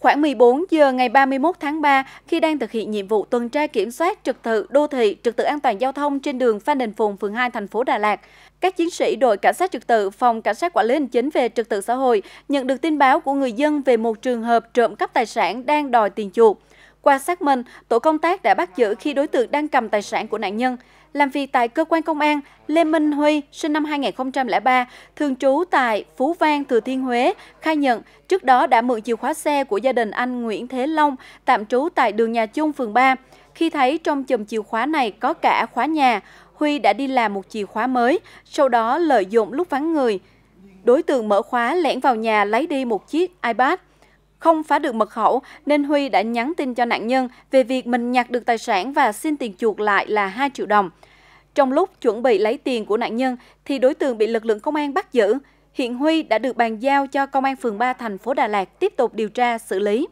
Khoảng 14 giờ ngày 31 tháng 3, khi đang thực hiện nhiệm vụ tuần tra kiểm soát trực tự đô thị, trực tự an toàn giao thông trên đường Phan Đình Phùng, phường 2, thành phố Đà Lạt, các chiến sĩ đội cảnh sát trực tự, phòng cảnh sát quản lý hành chính về trực tự xã hội nhận được tin báo của người dân về một trường hợp trộm cắp tài sản đang đòi tiền chuộc. Qua xác minh, tổ công tác đã bắt giữ khi đối tượng đang cầm tài sản của nạn nhân. Làm việc tại cơ quan công an, Lê Minh Huy, sinh năm 2003, thường trú tại Phú Vang, Thừa Thiên Huế, khai nhận trước đó đã mượn chìa khóa xe của gia đình anh Nguyễn Thế Long, tạm trú tại đường Nhà Chung, phường 3. Khi thấy trong chùm chìa khóa này có cả khóa nhà, Huy đã đi làm một chìa khóa mới, sau đó lợi dụng lúc vắng người. Đối tượng mở khóa lẻn vào nhà lấy đi một chiếc iPad. Không phá được mật khẩu nên Huy đã nhắn tin cho nạn nhân về việc mình nhặt được tài sản và xin tiền chuộc lại là 2 triệu đồng. Trong lúc chuẩn bị lấy tiền của nạn nhân thì đối tượng bị lực lượng công an bắt giữ. Hiện Huy đã được bàn giao cho công an phường 3 thành phố Đà Lạt tiếp tục điều tra xử lý.